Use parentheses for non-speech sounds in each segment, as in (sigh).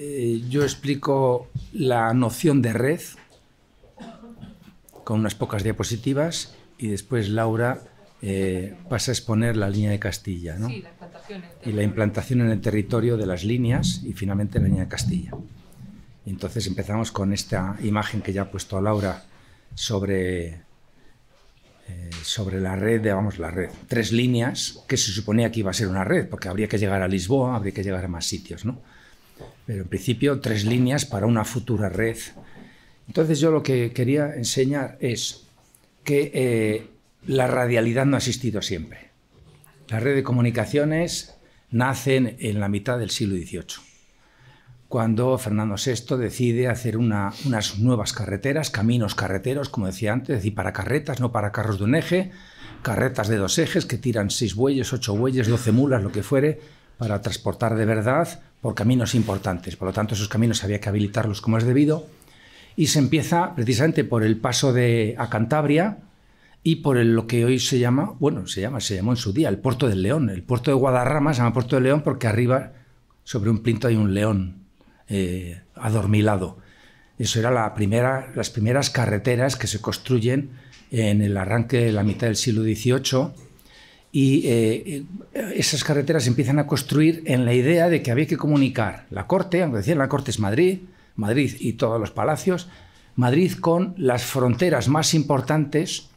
Eh, yo explico la noción de red con unas pocas diapositivas y después Laura eh, pasa a exponer la línea de Castilla ¿no? y la implantación en el territorio de las líneas y finalmente la línea de Castilla. entonces empezamos con esta imagen que ya ha puesto Laura sobre, eh, sobre la red, vamos, la red. Tres líneas que se suponía que iba a ser una red, porque habría que llegar a Lisboa, habría que llegar a más sitios, ¿no? pero en principio tres líneas para una futura red. Entonces yo lo que quería enseñar es que eh, la radialidad no ha existido siempre. La red de comunicaciones nacen en la mitad del siglo XVIII, cuando Fernando VI decide hacer unas nuevas carreteras, caminos carreteros, como decía antes, y para carretas, no para carros de un eje, carretas de dos ejes que tiran seis bueyes, ocho bueyes, doce mulas, lo que fuere, para transportar de verdad por caminos importantes. Por lo tanto, esos caminos había que habilitarlos como es debido. Y se empieza precisamente por el paso de, a Cantabria y por lo que hoy se llama, bueno, se llama, se llamó en su día el puerto del León. El puerto de Guadarrama se llama puerto del León porque arriba, sobre un plinto, hay un león eh, adormilado. Eso era la primera, las primeras carreteras que se construyen en el arranque de la mitad del siglo XVIII y eh, eh, esas carreteras empiezan a construir en la idea de que había que comunicar la corte, aunque decían la corte es Madrid, Madrid y todos los palacios, Madrid con las fronteras más importantes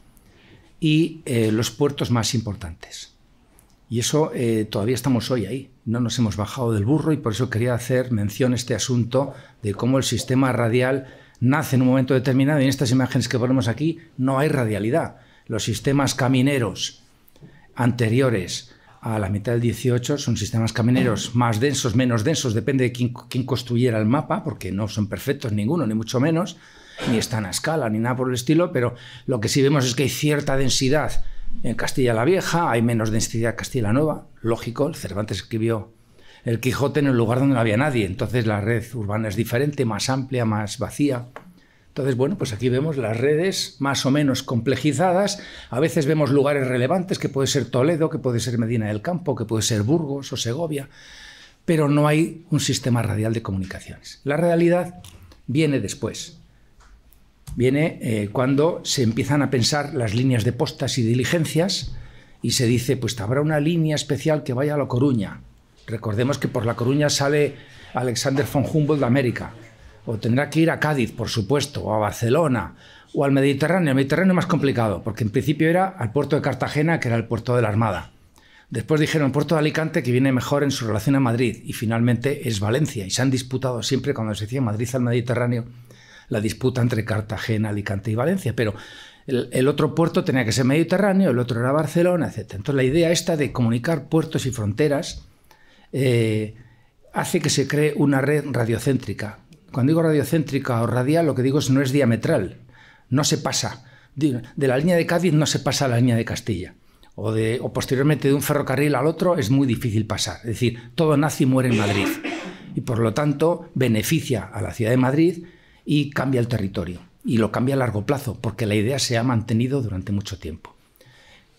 y eh, los puertos más importantes. Y eso todavía estamos hoy ahí, no nos hemos bajado del burro y por eso quería hacer mención a este asunto de cómo el sistema radial nace en un momento determinado y en estas imágenes que ponemos aquí no hay radialidad. Los sistemas camineros, anteriores a la mitad del 18 son sistemas camineros más densos, menos densos, depende de quién, construyera el mapa, porque no son perfectos ninguno, ni mucho menos, ni están a escala, ni nada por el estilo, pero lo que sí vemos es que hay cierta densidad en Castilla la Vieja, hay menos densidad en Castilla Nueva, lógico, Cervantes escribió el Quijote en el lugar donde no había nadie, entonces la red urbana es diferente, más amplia, más vacía. Entonces, bueno, pues aquí vemos las redes más o menos complejizadas. A veces vemos lugares relevantes, que puede ser Toledo, que puede ser Medina del Campo, que puede ser Burgos o Segovia, pero no hay un sistema radial de comunicaciones. La realidad viene después. Viene eh, cuando se empiezan a pensar las líneas de postas y diligencias y se dice, pues habrá una línea especial que vaya a La Coruña. Recordemos que por La Coruña sale Alexander von Humboldt de América o tendrá que ir a Cádiz, por supuesto, o a Barcelona, o al Mediterráneo. El Mediterráneo es más complicado, porque en principio era al puerto de Cartagena, que era el puerto de la Armada. Después dijeron puerto de Alicante, que viene mejor en su relación a Madrid, y finalmente es Valencia. Y se han disputado siempre, cuando se decía Madrid al Mediterráneo, la disputa entre Cartagena, Alicante y Valencia. Pero el, otro puerto tenía que ser Mediterráneo, el otro era Barcelona, etc. Entonces la idea esta de comunicar puertos y fronteras eh, hace que se cree una red radiocéntrica cuando digo radiocéntrica o radial, lo que digo es no es diametral, no se pasa. De la línea de Cádiz no se pasa a la línea de Castilla. O, posteriormente de un ferrocarril al otro es muy difícil pasar. Es decir, todo nace y muere en Madrid. Y por lo tanto beneficia a la ciudad de Madrid y cambia el territorio. Y lo cambia a largo plazo, porque la idea se ha mantenido durante mucho tiempo.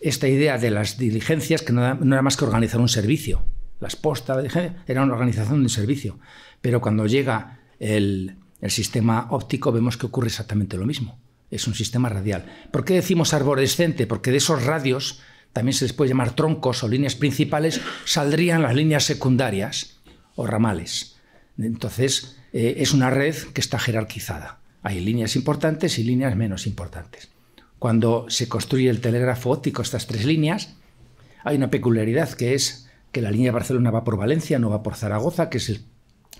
Esta idea de las diligencias, que no era, más que organizar un servicio. Las postas, era una organización de un servicio. Pero cuando llega el, sistema óptico, vemos que ocurre exactamente lo mismo. Es un sistema radial. ¿Por qué decimos arborescente? Porque de esos radios, también se les puede llamar troncos o líneas principales, saldrían las líneas secundarias o ramales. Entonces, eh, es una red que está jerarquizada. Hay líneas importantes y líneas menos importantes. Cuando se construye el telégrafo óptico, estas tres líneas, hay una peculiaridad que es que la línea de Barcelona va por Valencia, no va por Zaragoza, que es el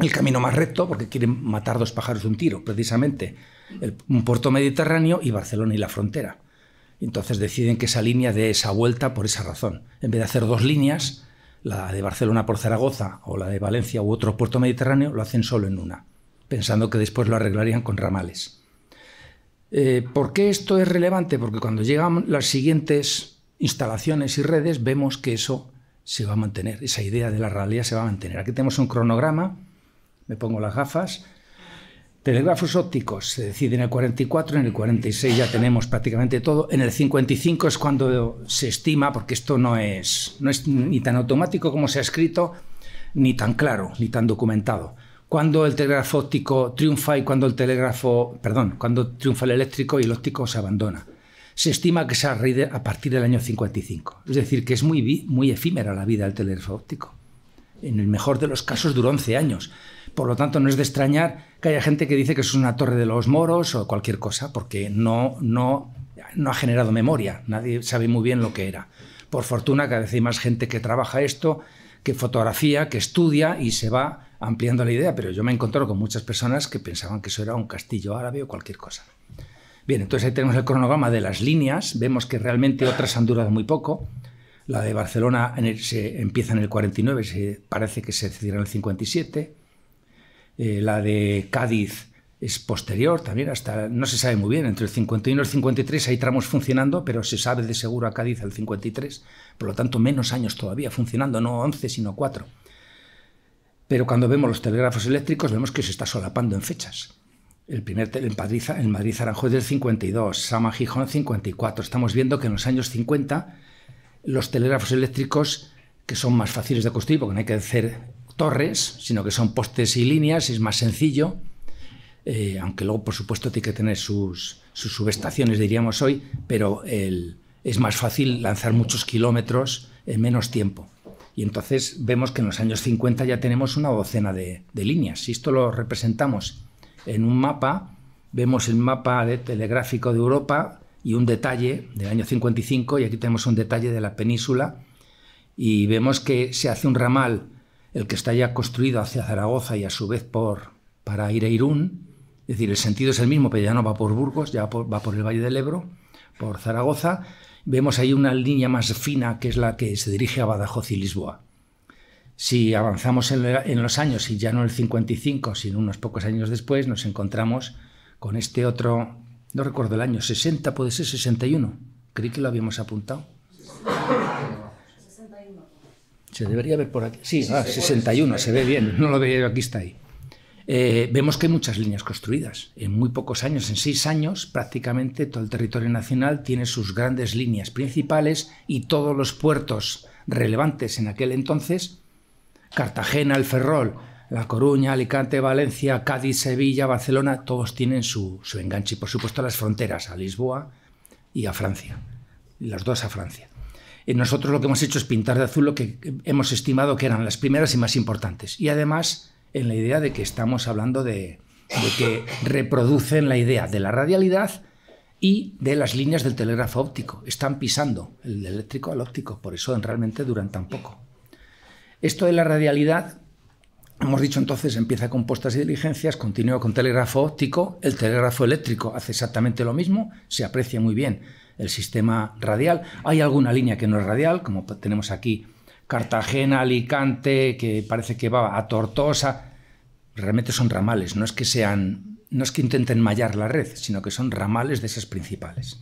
el camino más recto, porque quieren matar dos pájaros de un tiro, precisamente, un puerto mediterráneo y Barcelona y la frontera. Entonces deciden que esa línea dé esa vuelta por esa razón. En vez de hacer dos líneas, la de Barcelona por Zaragoza o la de Valencia u otro puerto mediterráneo, lo hacen solo en una, pensando que después lo arreglarían con ramales. Eh, ¿Por qué esto es relevante? Porque cuando llegan las siguientes instalaciones y redes, vemos que eso se va a mantener, esa idea de la realidad se va a mantener. Aquí tenemos un cronograma me pongo las gafas. Telégrafos ópticos se decide en el 44, en el 46 ya tenemos prácticamente todo, en el 55 es cuando se estima, porque esto no es, no ni tan automático como se ha escrito, ni tan claro, ni tan documentado. Cuando el telégrafo óptico triunfa y cuando el telégrafo, perdón, cuando triunfa el eléctrico y el óptico se abandona. Se estima que se arride a partir del año 55, es decir, que es muy, muy efímera la vida del telégrafo óptico. En el mejor de los casos duró 11 años por lo tanto, no es de extrañar que haya gente que dice que es una torre de los moros o cualquier cosa, porque no, no, no ha generado memoria. Nadie sabe muy bien lo que era. Por fortuna, cada vez hay más gente que trabaja esto, que fotografía, que estudia y se va ampliando la idea, pero yo me he encontrado con muchas personas que pensaban que eso era un castillo árabe o cualquier cosa. Bien, entonces ahí tenemos el cronograma de las líneas, vemos que realmente otras han durado muy poco. La de Barcelona se empieza en el 49, se, parece que se cierra en el 57. Eh, la de Cádiz es posterior también, hasta no se sabe muy bien, entre el 51 y el 53 hay tramos funcionando, pero se sabe de seguro a Cádiz al 53, por lo tanto menos años todavía funcionando, no 11 sino 4. Pero cuando vemos los telégrafos eléctricos vemos que se está solapando en fechas. El primer en Madrid, en Madrid Aranjuez del 52, Sama Gijón 54. Estamos viendo que en los años 50 los telégrafos eléctricos que son más fáciles de construir porque no hay que hacer torres, sino que son postes y líneas, es más sencillo, eh, aunque luego por supuesto tiene que tener sus, subestaciones, diríamos hoy, pero es más fácil lanzar muchos kilómetros en menos tiempo. Y entonces vemos que en los años 50 ya tenemos una docena de, líneas. Si esto lo representamos en un mapa, vemos el mapa de telegráfico de Europa y un detalle del año 55, y aquí tenemos un detalle de la península, y vemos que se hace un ramal el que está ya construido hacia Zaragoza y a su vez por, para ir a Irún, es decir, el sentido es el mismo, pero ya no va por Burgos, ya va por el Valle del Ebro, por Zaragoza, vemos ahí una línea más fina que es la que se dirige a Badajoz y Lisboa. Si avanzamos en, los años, y ya no el 55, sino unos pocos años después, nos encontramos con este otro, no recuerdo el año, 60, puede ser 61, creí que lo habíamos apuntado. Se debería ver por aquí. Sí, 61, ah, se ve bien, no lo veía aquí está ahí. Eh, vemos que hay muchas líneas construidas. En muy pocos años, en seis años, prácticamente todo el territorio nacional tiene sus grandes líneas principales y todos los puertos relevantes en aquel entonces, Cartagena, El Ferrol, La Coruña, Alicante, Valencia, Cádiz, Sevilla, Barcelona, todos tienen su, enganche. Y por supuesto las fronteras a Lisboa y a Francia. las dos a Francia nosotros lo que hemos hecho es pintar de azul lo que hemos estimado que eran las primeras y más importantes. Y además, en la idea de que estamos hablando de, que reproducen la idea de la radialidad y de las líneas del telégrafo óptico. Están pisando el eléctrico al óptico, por eso realmente duran tan poco. Esto de la radialidad, hemos dicho entonces, empieza con postas y diligencias, continúa con telégrafo óptico, el telégrafo eléctrico hace exactamente lo mismo, se aprecia muy bien el sistema radial. Hay alguna línea que no es radial, como tenemos aquí Cartagena, Alicante, que parece que va a Tortosa. Realmente son ramales, no es que sean, no es que intenten mallar la red, sino que son ramales de esas principales.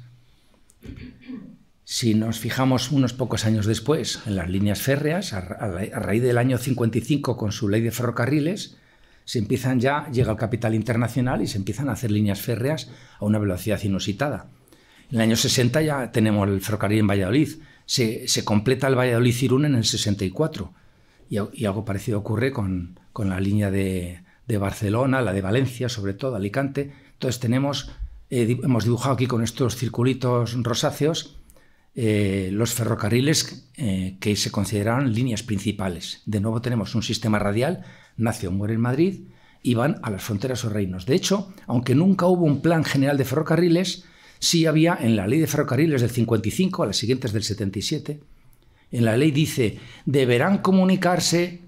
Si nos fijamos unos pocos años después en las líneas férreas, a, a raíz del año 55 con su ley de ferrocarriles, se empiezan ya, llega el capital internacional y se empiezan a hacer líneas férreas a una velocidad inusitada. En el año 60 ya tenemos el ferrocarril en Valladolid. Se, completa el Valladolid-Irún en el 64. Y, algo parecido ocurre con, la línea de, Barcelona, la de Valencia, sobre todo, Alicante. Entonces tenemos, eh, hemos dibujado aquí con estos circulitos rosáceos eh, los ferrocarriles eh, que se consideran líneas principales. De nuevo tenemos un sistema radial, nace o muere en Madrid, y van a las fronteras o reinos. De hecho, aunque nunca hubo un plan general de ferrocarriles, Sí había en la ley de ferrocarriles del 55, a las siguientes del 77, en la ley dice, deberán comunicarse,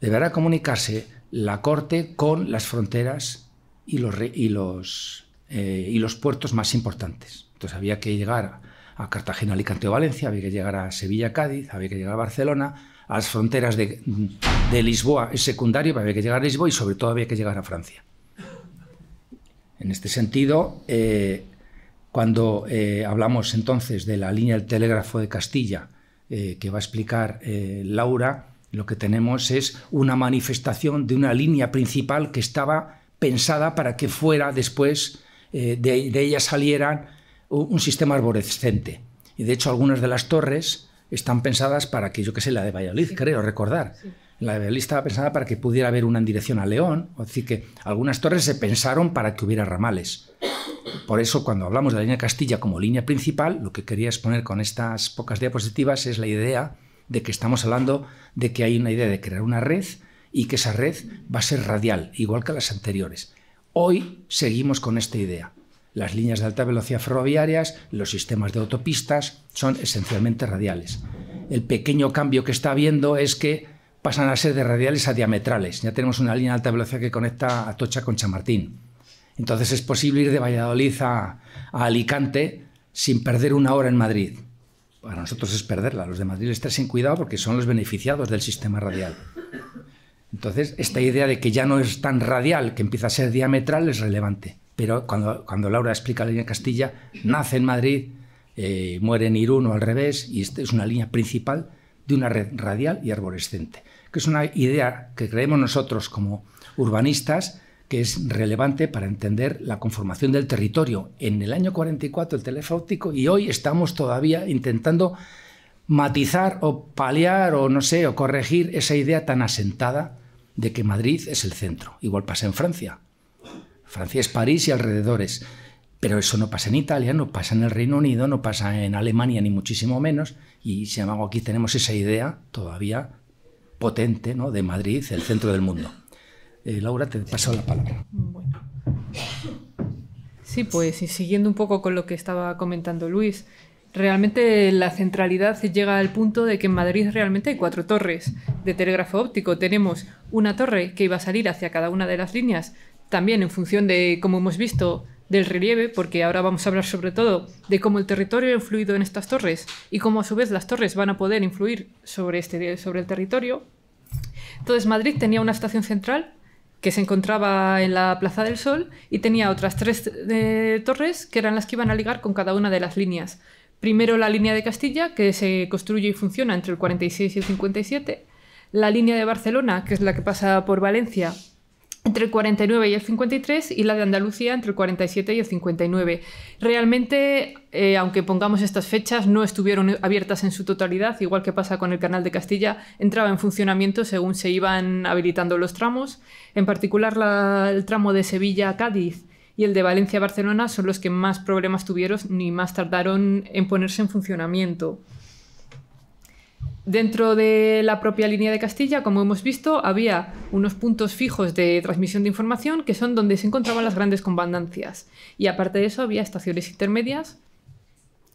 deberá comunicarse la corte con las fronteras y los, y los, eh, y los puertos más importantes. Entonces había que llegar a Cartagena, Alicante o Valencia, había que llegar a Sevilla, Cádiz, había que llegar a Barcelona, a las fronteras de, Lisboa es secundario, había que llegar a Lisboa y sobre todo había que llegar a Francia. En este sentido, eh, cuando eh, hablamos entonces de la línea del telégrafo de Castilla, eh, que va a explicar eh, Laura, lo que tenemos es una manifestación de una línea principal que estaba pensada para que fuera después de, ella salieran un, sistema arborescente. Y de hecho algunas de las torres están pensadas para que, yo qué sé, la de Valladolid, creo recordar. La de Valladolid estaba pensada para que pudiera haber una en dirección a León, O decir, que algunas torres se pensaron para que hubiera ramales. Por eso, cuando hablamos de la línea Castilla como línea principal, lo que quería exponer con estas pocas diapositivas es la idea de que estamos hablando de que hay una idea de crear una red y que esa red va a ser radial, igual que las anteriores. Hoy seguimos con esta idea. Las líneas de alta velocidad ferroviarias, los sistemas de autopistas son esencialmente radiales. El pequeño cambio que está habiendo es que pasan a ser de radiales a diametrales. Ya tenemos una línea de alta velocidad que conecta Atocha con Chamartín entonces es posible ir de Valladolid a, Alicante sin perder una hora en Madrid. Para nosotros es perderla, los de Madrid están sin cuidado porque son los beneficiados del sistema radial. Entonces, esta idea de que ya no es tan radial, que empieza a ser diametral, es relevante. Pero cuando, Laura explica la línea Castilla, nace en Madrid, eh, muere en Irún o al revés, y esta es una línea principal de una red radial y arborescente, que es una idea que creemos nosotros como urbanistas que es relevante para entender la conformación del territorio. En el año 44 el telefáutico, y hoy estamos todavía intentando matizar o paliar o no sé, o corregir esa idea tan asentada de que Madrid es el centro. Igual pasa en Francia. Francia es París y alrededores. Pero eso no pasa en Italia, no pasa en el Reino Unido, no pasa en Alemania, ni muchísimo menos. Y sin embargo, aquí tenemos esa idea todavía potente ¿no? de Madrid, el centro del mundo. Eh, Laura, te pasado la palabra. Bueno. Sí, pues y siguiendo un poco con lo que estaba comentando Luis, realmente la centralidad llega al punto de que en Madrid realmente hay cuatro torres de telégrafo óptico. Tenemos una torre que iba a salir hacia cada una de las líneas, también en función de, como hemos visto, del relieve, porque ahora vamos a hablar sobre todo de cómo el territorio ha influido en estas torres y cómo a su vez las torres van a poder influir sobre, este, sobre el territorio. Entonces Madrid tenía una estación central que se encontraba en la Plaza del Sol y tenía otras tres eh, torres que eran las que iban a ligar con cada una de las líneas. Primero la línea de Castilla, que se construye y funciona entre el 46 y el 57, la línea de Barcelona, que es la que pasa por Valencia entre el 49 y el 53 y la de Andalucía entre el 47 y el 59. Realmente, eh, aunque pongamos estas fechas, no estuvieron abiertas en su totalidad, igual que pasa con el Canal de Castilla, entraba en funcionamiento según se iban habilitando los tramos, en particular el tramo de Sevilla a Cádiz y el de Valencia a Barcelona son los que más problemas tuvieron ni más tardaron en ponerse en funcionamiento. Dentro de la propia línea de Castilla, como hemos visto, había unos puntos fijos de transmisión de información que son donde se encontraban las grandes comandancias. Y aparte de eso, había estaciones intermedias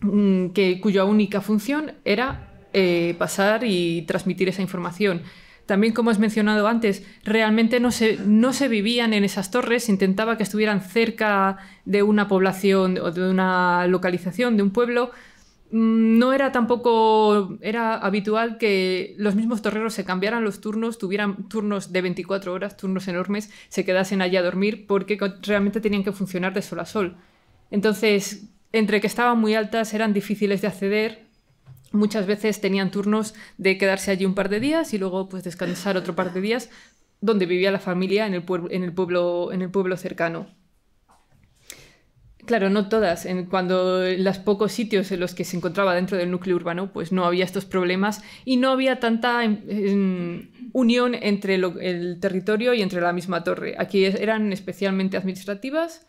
mm, que, cuya única función era eh, pasar y transmitir esa información. También, como has mencionado antes, realmente no se, no se vivían en esas torres, se intentaba que estuvieran cerca de una población o de una localización, de un pueblo, Mm, no era tampoco era habitual que los mismos torreros se cambiaran los turnos, tuvieran turnos de 24 horas, turnos enormes, se quedasen allí a dormir porque realmente tenían que funcionar de sol a sol. Entonces, entre que estaban muy altas, eran difíciles de acceder, muchas veces tenían turnos de quedarse allí un par de días y luego pues descansar otro par de días donde vivía la familia en el, en el pueblo, en el pueblo cercano. Claro, no todas. En, cuando los pocos sitios en los que se encontraba dentro del núcleo urbano, pues no había estos problemas y no había tanta em, unión entre el territorio y entre la misma torre. Aquí eran especialmente administrativas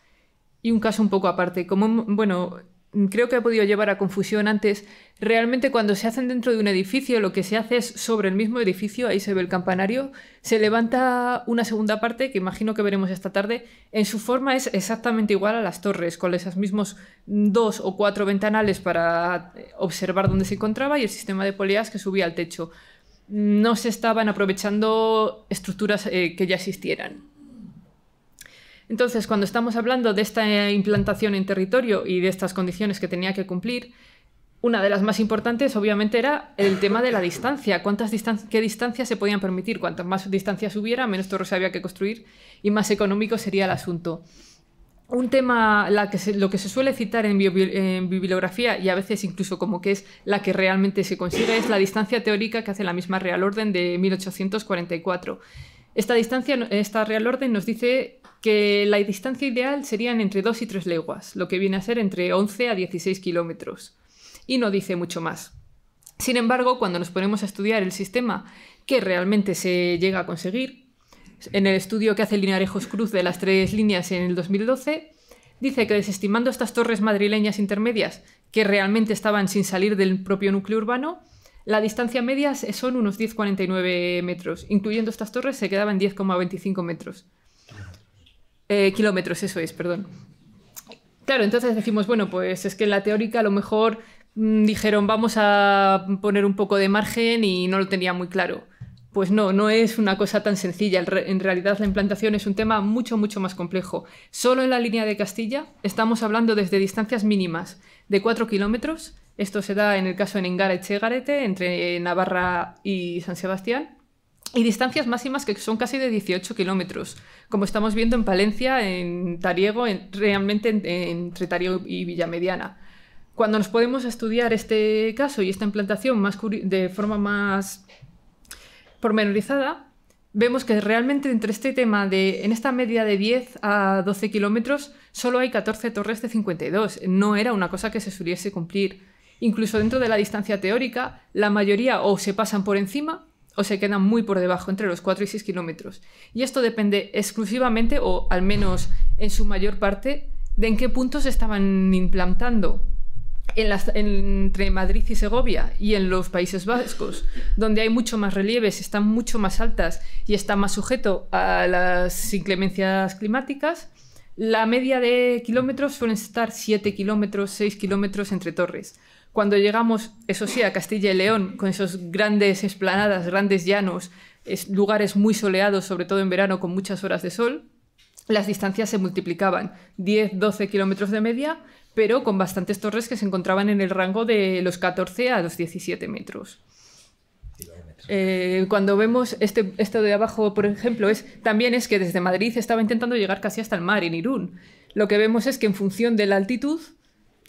y un caso un poco aparte. Como, bueno, Mm, creo que ha podido llevar a confusión antes, realmente cuando se hacen dentro de un edificio, lo que se hace es sobre el mismo edificio, ahí se ve el campanario, se levanta una segunda parte, que imagino que veremos esta tarde, en su forma es exactamente igual a las torres, con esas mismos dos o cuatro ventanales para eh, observar dónde se encontraba y el sistema de poleas que subía al techo. No se estaban aprovechando estructuras eh, que ya existieran. Entonces, cuando estamos hablando de esta eh, implantación en territorio y de estas condiciones que tenía que cumplir, una de las más importantes obviamente era el tema de la distancia, cuántas qué distancias se podían permitir, cuantas más distancias hubiera, menos torres había que construir y más económico sería el asunto. Un tema, lo que se suele citar en, en, bibliografía y a veces incluso como que es la que realmente se consigue, es la distancia teórica que hace la misma Real Orden de 1844. Esta distancia, esta Real Orden nos dice que la distancia ideal serían entre 2 y 3 leguas, lo que viene a ser entre 11 a 16 kilómetros, y no dice mucho más. Sin embargo, cuando nos ponemos a estudiar el sistema que realmente se llega a conseguir, en el estudio que hace Linarejos Cruz de las tres líneas en el 2012, dice que desestimando estas torres madrileñas intermedias, que realmente estaban sin salir del propio núcleo urbano, la distancia media son unos 10,49 metros. Incluyendo estas torres se quedaban 10,25 metros. Eh, kilómetros, eso es, perdón. Claro, entonces decimos, bueno, pues es que en la teórica a lo mejor mm, dijeron vamos a poner un poco de margen y no lo tenía muy claro. Pues no, no es una cosa tan sencilla. En realidad la implantación es un tema mucho, mucho más complejo. Solo en la línea de Castilla estamos hablando desde distancias mínimas de 4 kilómetros. Esto se da en el caso en Engara Chegarete, entre Navarra y San Sebastián. Y distancias máximas que son casi de 18 kilómetros como estamos viendo en Palencia, en Tariego, realmente entre Tariego y Villamediana. Cuando nos podemos estudiar este caso y esta implantación más de forma más pormenorizada, vemos que realmente entre este tema de, en esta media de 10 a 12 kilómetros, solo hay 14 torres de 52. No era una cosa que se supiese cumplir. Incluso dentro de la distancia teórica, la mayoría o se pasan por encima o se quedan muy por debajo, entre los 4 y 6 kilómetros. Y esto depende exclusivamente, o al menos en su mayor parte, de en qué puntos estaban implantando. entre Madrid y Segovia y en los Países Vascos, donde hay mucho más relieves, están mucho más altas y está más sujeto a las inclemencias climáticas, la media de kilómetros suelen estar 7 kilómetros, 6 kilómetros entre torres. Cuando llegamos, eso sí, a Castilla y León, con esos grandes esplanadas, grandes llanos, lugares muy soleados, sobre todo en verano, con muchas horas de sol, las distancias se multiplicaban, 10-12 kilómetros de media, pero con bastantes torres que se encontraban en el rango de los 14 a los 17 metros. Eh, cuando vemos este, esto de abajo, por ejemplo, es, también es que desde Madrid estaba intentando llegar casi hasta el mar, en Irún. Lo que vemos es que en función de la altitud,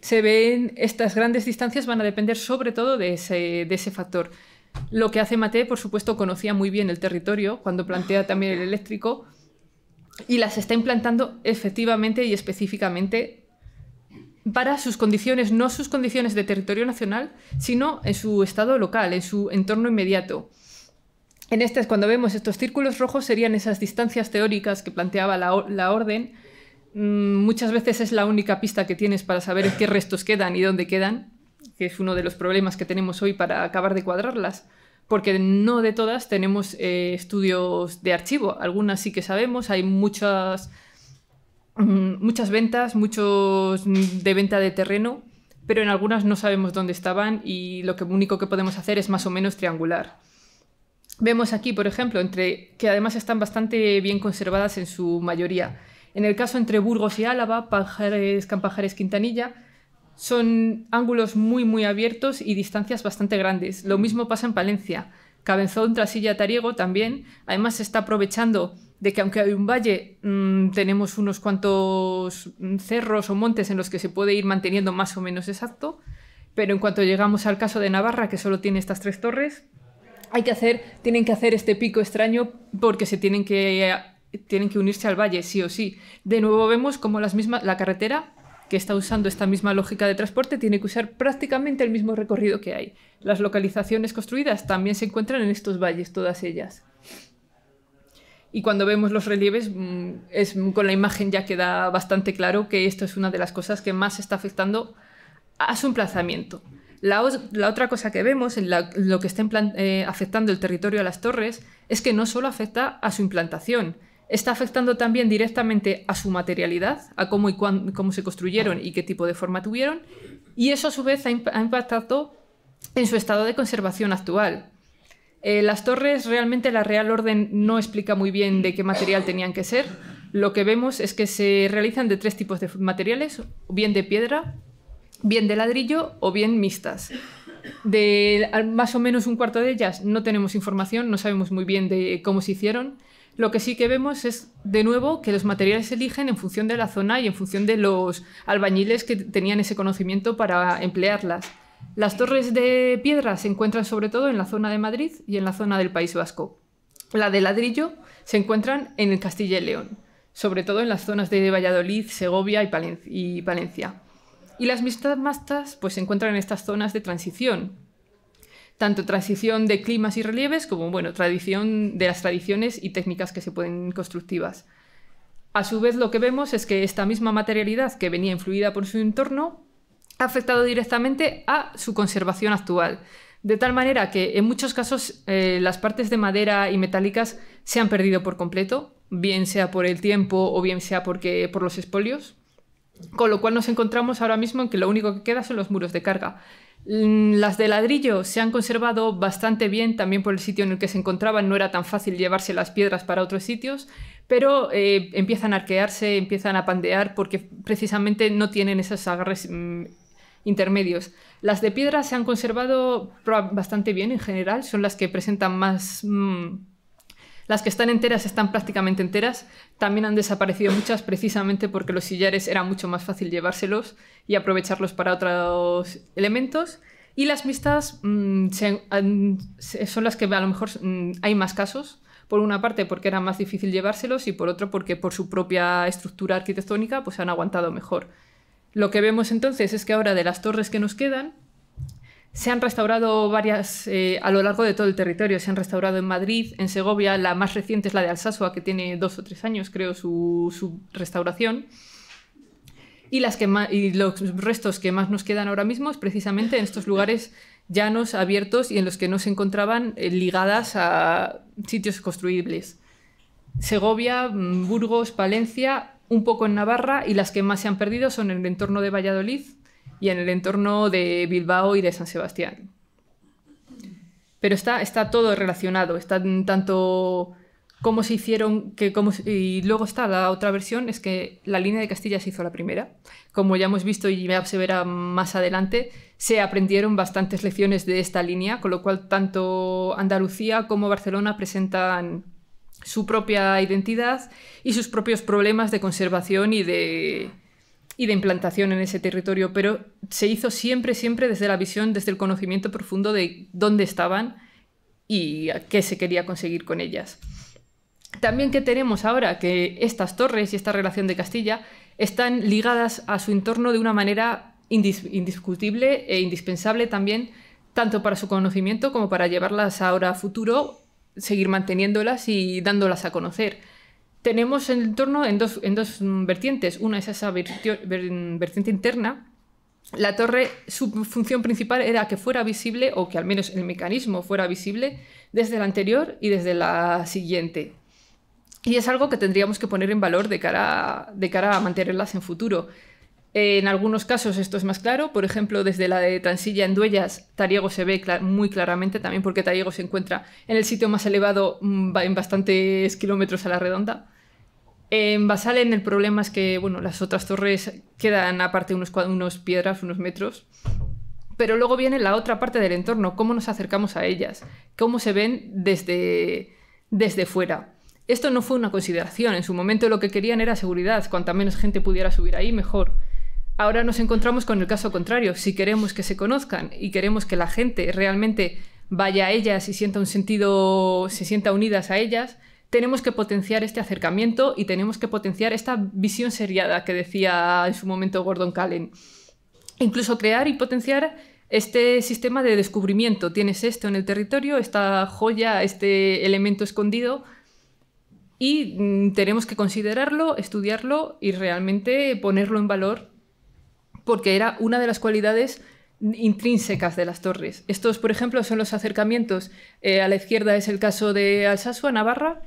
se ven estas grandes distancias van a depender sobre todo de ese, factor. Lo que hace Mate, por supuesto, conocía muy bien el territorio cuando plantea también el eléctrico y las está implantando efectivamente y específicamente para sus condiciones, no sus condiciones de territorio nacional, sino en su estado local, en su entorno inmediato. En este, cuando vemos estos círculos rojos, serían esas distancias teóricas que planteaba la orden Mm, muchas veces es la única pista que tienes para saber qué restos quedan y dónde quedan, que es uno de los problemas que tenemos hoy para acabar de cuadrarlas, porque no de todas tenemos eh, estudios de archivo, algunas sí que sabemos, hay muchas, mm, muchas ventas, muchos de venta de terreno, pero en algunas no sabemos dónde estaban y lo que único que podemos hacer es más o menos triangular. Vemos aquí, por ejemplo, entre que además están bastante bien conservadas en su mayoría en el caso entre Burgos y Álava, Pajares, Campajares, Quintanilla, son ángulos muy, muy abiertos y distancias bastante grandes. Lo mismo pasa en Palencia. Cabezón, Trasilla, Tariego también. Además, se está aprovechando de que aunque hay un valle, mm, tenemos unos cuantos mm, cerros o montes en los que se puede ir manteniendo más o menos exacto. Pero en cuanto llegamos al caso de Navarra, que solo tiene estas tres torres, hay que hacer, tienen que hacer este pico extraño porque se tienen que tienen que unirse al valle, sí o sí. De nuevo vemos cómo las mismas, la carretera que está usando esta misma lógica de transporte tiene que usar prácticamente el mismo recorrido que hay. Las localizaciones construidas también se encuentran en estos valles, todas ellas. Y cuando vemos los relieves, mm, con la imagen ya queda bastante claro que esto es una de las cosas que más está afectando a su emplazamiento. La, otra cosa que vemos, en lo que está eh, afectando el territorio a las torres, es que no solo afecta a su implantación, está afectando también directamente a su materialidad, a cómo, y cómo se construyeron y qué tipo de forma tuvieron, y eso a su vez ha, impactado en su estado de conservación actual. Eh, las torres realmente la Real Orden no explica muy bien de qué material tenían que ser. Lo que vemos es que se realizan de tres tipos de materiales, bien de piedra, bien de ladrillo o bien mixtas. De más o menos un cuarto de ellas no tenemos información, no sabemos muy bien de cómo se hicieron. Lo que sí que vemos es, de nuevo, que los materiales se eligen en función de la zona y en función de los albañiles que tenían ese conocimiento para emplearlas. Las torres de piedra se encuentran sobre todo en la zona de Madrid y en la zona del País Vasco. La de ladrillo se encuentran en el Castilla y León, sobre todo en las zonas de Valladolid, Segovia y, Valencia. Y las mismas mastas pues, se encuentran en estas zonas de transición, tanto transición de climas y relieves como bueno, tradición de las tradiciones y técnicas que se pueden constructivas. A su vez, lo que vemos es que esta misma materialidad que venía influida por su entorno ha afectado directamente a su conservación actual, de tal manera que en muchos casos eh, las partes de madera y metálicas se han perdido por completo, bien sea por el tiempo o bien sea porque, por los espolios, con lo cual nos encontramos ahora mismo en que lo único que queda son los muros de carga, Mm, las de ladrillo se han conservado bastante bien, también por el sitio en el que se encontraban, no era tan fácil llevarse las piedras para otros sitios, pero eh, empiezan a arquearse, empiezan a pandear porque precisamente no tienen esos agarres mm, intermedios. Las de piedra se han conservado bastante bien en general, son las que presentan más... Mm, las que están enteras están prácticamente enteras. También han desaparecido muchas precisamente porque los sillares era mucho más fácil llevárselos y aprovecharlos para otros elementos. Y las mixtas mm, son las que a lo mejor mm, hay más casos. Por una parte porque era más difícil llevárselos y por otro porque por su propia estructura arquitectónica pues se han aguantado mejor. Lo que vemos entonces es que ahora de las torres que nos quedan, se han restaurado varias eh, a lo largo de todo el territorio. Se han restaurado en Madrid, en Segovia. La más reciente es la de Alsasua, que tiene dos o tres años, creo, su, restauración. Y, las que y los restos que más nos quedan ahora mismo es precisamente en estos lugares llanos, abiertos y en los que no se encontraban eh, ligadas a sitios construibles. Segovia, mm, Burgos, Palencia, un poco en Navarra y las que más se han perdido son en el entorno de Valladolid, y en el entorno de Bilbao y de San Sebastián. Pero está, está todo relacionado, está tanto cómo se hicieron, que y luego está la otra versión, es que la línea de Castilla se hizo la primera. Como ya hemos visto y se verá más adelante, se aprendieron bastantes lecciones de esta línea, con lo cual tanto Andalucía como Barcelona presentan su propia identidad y sus propios problemas de conservación y de, y de implantación en ese territorio, pero se hizo siempre, siempre desde la visión, desde el conocimiento profundo de dónde estaban y qué se quería conseguir con ellas. También que tenemos ahora que estas torres y esta relación de Castilla están ligadas a su entorno de una manera indiscutible e indispensable también, tanto para su conocimiento como para llevarlas ahora a futuro, seguir manteniéndolas y dándolas a conocer tenemos el entorno en dos, en dos vertientes. Una es esa vertiente interna. La torre, su función principal era que fuera visible, o que al menos el mecanismo fuera visible, desde la anterior y desde la siguiente. Y es algo que tendríamos que poner en valor de cara, de cara a mantenerlas en futuro en algunos casos esto es más claro, por ejemplo, desde la de Transilla en Duellas, Tariego se ve muy claramente también porque Tariego se encuentra en el sitio más elevado mm, en bastantes kilómetros a la redonda. En Basalen el problema es que bueno, las otras torres quedan aparte unos, unos piedras, unos metros. Pero luego viene la otra parte del entorno, cómo nos acercamos a ellas, cómo se ven desde, desde fuera. Esto no fue una consideración, en su momento lo que querían era seguridad, cuanta menos gente pudiera subir ahí, mejor. Ahora nos encontramos con el caso contrario. Si queremos que se conozcan y queremos que la gente realmente vaya a ellas y sienta un sentido, se sienta unidas a ellas, tenemos que potenciar este acercamiento y tenemos que potenciar esta visión seriada que decía en su momento Gordon Callen. Incluso crear y potenciar este sistema de descubrimiento. Tienes esto en el territorio, esta joya, este elemento escondido, y mm, tenemos que considerarlo, estudiarlo y realmente ponerlo en valor porque era una de las cualidades intrínsecas de las torres. Estos, por ejemplo, son los acercamientos. Eh, a la izquierda es el caso de Alsasua, Navarra,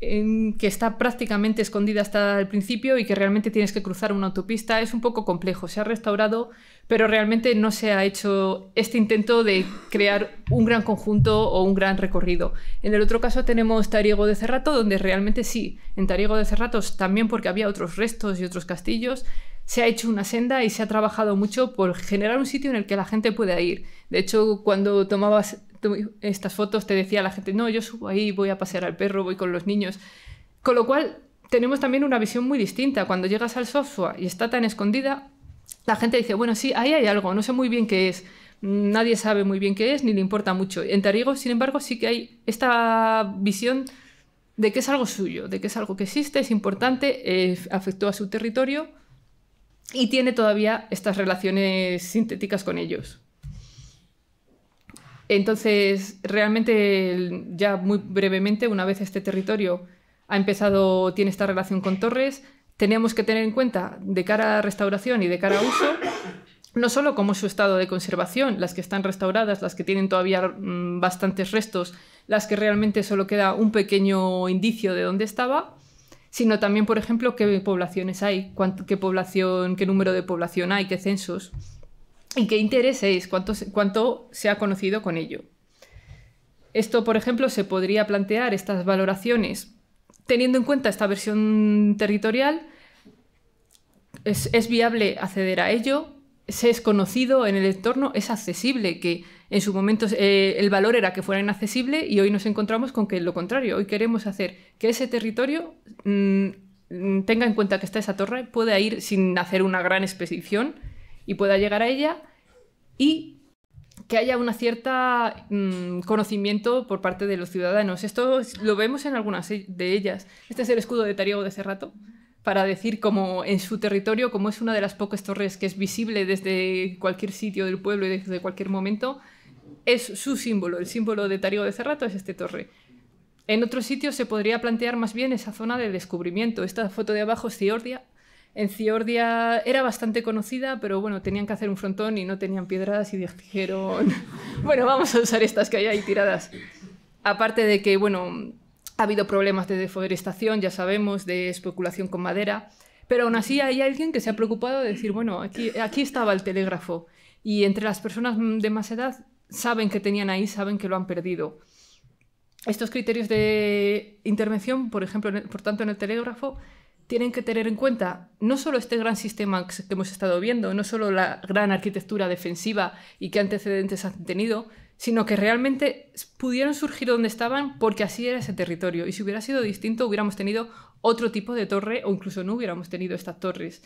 que está prácticamente escondida hasta el principio y que realmente tienes que cruzar una autopista. Es un poco complejo, se ha restaurado, pero realmente no se ha hecho este intento de crear un gran conjunto o un gran recorrido. En el otro caso tenemos Tariego de Cerrato, donde realmente sí, en Tariego de Cerrato también porque había otros restos y otros castillos, se ha hecho una senda y se ha trabajado mucho por generar un sitio en el que la gente pueda ir. De hecho, cuando tomabas estas fotos te decía la gente, no, yo subo ahí, voy a pasear al perro, voy con los niños. Con lo cual, tenemos también una visión muy distinta. Cuando llegas al software y está tan escondida, la gente dice, bueno, sí, ahí hay algo, no sé muy bien qué es. Nadie sabe muy bien qué es, ni le importa mucho. En Tarigo, sin embargo, sí que hay esta visión de que es algo suyo, de que es algo que existe, es importante, eh, afectó a su territorio y tiene todavía estas relaciones sintéticas con ellos. Entonces, realmente, ya muy brevemente, una vez este territorio ha empezado, tiene esta relación con Torres, tenemos que tener en cuenta de cara a restauración y de cara a uso, no solo como su estado de conservación, las que están restauradas, las que tienen todavía mm, bastantes restos, las que realmente solo queda un pequeño indicio de dónde estaba, sino también, por ejemplo, qué poblaciones hay, qué población, qué número de población hay, qué censos y qué interés es, cuánto, se ha conocido con ello. Esto, por ejemplo, se podría plantear estas valoraciones teniendo en cuenta esta versión territorial. es, viable acceder a ello se es conocido en el entorno, es accesible, que en su momento eh, el valor era que fuera inaccesible y hoy nos encontramos con que lo contrario, hoy queremos hacer que ese territorio mm, mm, tenga en cuenta que está esa torre, pueda ir sin hacer una gran expedición y pueda llegar a ella y que haya una cierta mm, conocimiento por parte de los ciudadanos. Esto lo vemos en algunas de ellas. Este es el escudo de Tariego de Cerrato, para decir como en su territorio, como es una de las pocas torres que es visible desde cualquier sitio del pueblo y desde cualquier momento, es su símbolo, el símbolo de Tarigo de Cerrato es este torre. En otros sitios se podría plantear más bien esa zona de descubrimiento. Esta foto de abajo es Ciordia. En Ciordia era bastante conocida, pero bueno, tenían que hacer un frontón y no tenían piedras y dijeron, (laughs) bueno, vamos a usar estas que hay ahí tiradas. Aparte de que, bueno, ha habido problemas de deforestación, ya sabemos, de especulación con madera, pero aún así hay alguien que se ha preocupado de decir, bueno, aquí, aquí estaba el telégrafo y entre las personas de más edad saben que tenían ahí, saben que lo han perdido. Estos criterios de intervención, por ejemplo, por tanto en el telégrafo, tienen que tener en cuenta no solo este gran sistema que hemos estado viendo, no solo la gran arquitectura defensiva y qué antecedentes han tenido, sino que realmente pudieron surgir donde estaban porque así era ese territorio. Y si hubiera sido distinto, hubiéramos tenido otro tipo de torre o incluso no hubiéramos tenido estas torres.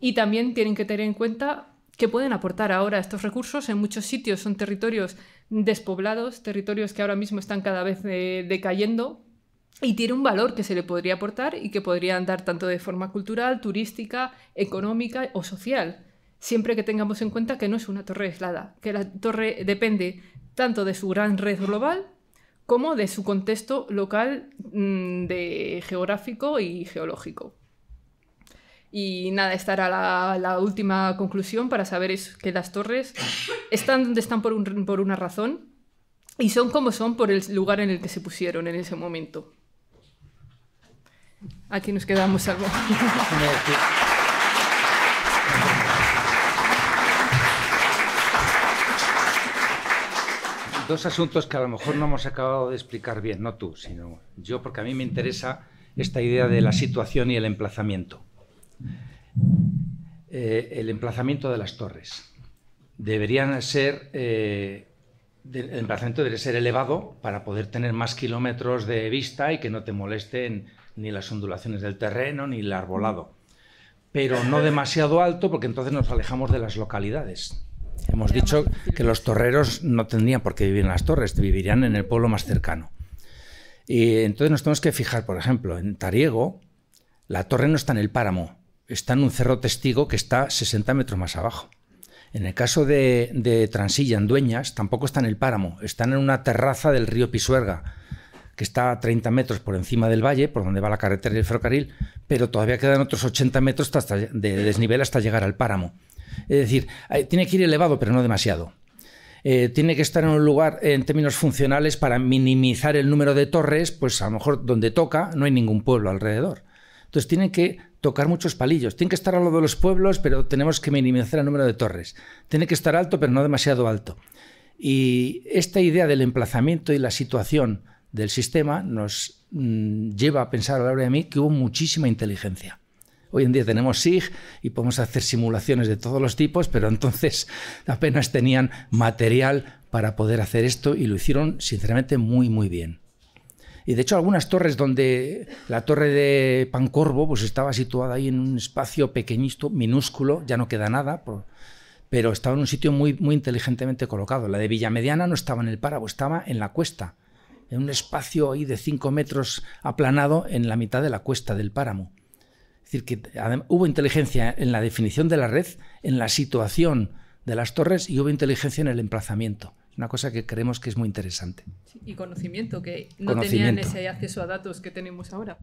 Y también tienen que tener en cuenta que pueden aportar ahora estos recursos. En muchos sitios son territorios despoblados, territorios que ahora mismo están cada vez eh, decayendo y tiene un valor que se le podría aportar y que podrían dar tanto de forma cultural, turística, económica o social. Siempre que tengamos en cuenta que no es una torre aislada, que la torre depende tanto de su gran red global como de su contexto local mm, de geográfico y geológico. Y nada, esta era la, última conclusión para saber es que las torres están donde están por, por una razón y son como son por el lugar en el que se pusieron en ese momento. Aquí nos quedamos algo. dos asuntos que a lo mejor no hemos acabado de explicar bien, no tú, sino yo, porque a mí me interesa esta idea de la situación y el emplazamiento. Eh, el emplazamiento de las torres. Deberían ser, eh, el emplazamiento debe ser elevado para poder tener más kilómetros de vista y que no te molesten ni las ondulaciones del terreno ni el arbolado. Pero no demasiado alto porque entonces nos alejamos de las localidades. Hemos dicho que los torreros no tendrían por qué vivir en las torres, vivirían en el pueblo más cercano. Y entonces nos tenemos que fijar, por ejemplo, en Tariego, la torre no está en el páramo, está en un cerro testigo que está 60 metros más abajo. En el caso de, de Transilla, en Dueñas, tampoco está en el páramo, están en una terraza del río Pisuerga, que está a 30 metros por encima del valle, por donde va la carretera y el ferrocarril, pero todavía quedan otros 80 metros de desnivel hasta llegar al páramo. Es decir, tiene que ir elevado, pero no demasiado. Eh, tiene que estar en un lugar en términos funcionales para minimizar el número de torres, pues a lo mejor donde toca no hay ningún pueblo alrededor. Entonces tienen que tocar muchos palillos. Tienen que estar al lado de los pueblos, pero tenemos que minimizar el número de torres. Tiene que estar alto, pero no demasiado alto. Y esta idea del emplazamiento y la situación del sistema nos mm, lleva a pensar a la hora de mí que hubo muchísima inteligencia. Hoy en día tenemos SIG y podemos hacer simulaciones de todos los tipos, pero entonces (laughs) apenas tenían material para poder hacer esto y lo hicieron sinceramente muy muy bien. Y de hecho algunas torres donde la torre de Pancorvo pues estaba situada ahí en un espacio pequeñito, minúsculo, ya no queda nada, pero estaba en un sitio muy, muy inteligentemente colocado. La de Villamediana no estaba en el páramo, estaba en la cuesta, en un espacio ahí de 5 metros aplanado en la mitad de la cuesta del páramo. Es decir, que hubo inteligencia en la definición de la red, en la situación de las torres y hubo inteligencia en el emplazamiento. Una cosa que creemos que es muy interesante. y conocimiento, que no tenían ese acceso a datos que tenemos ahora.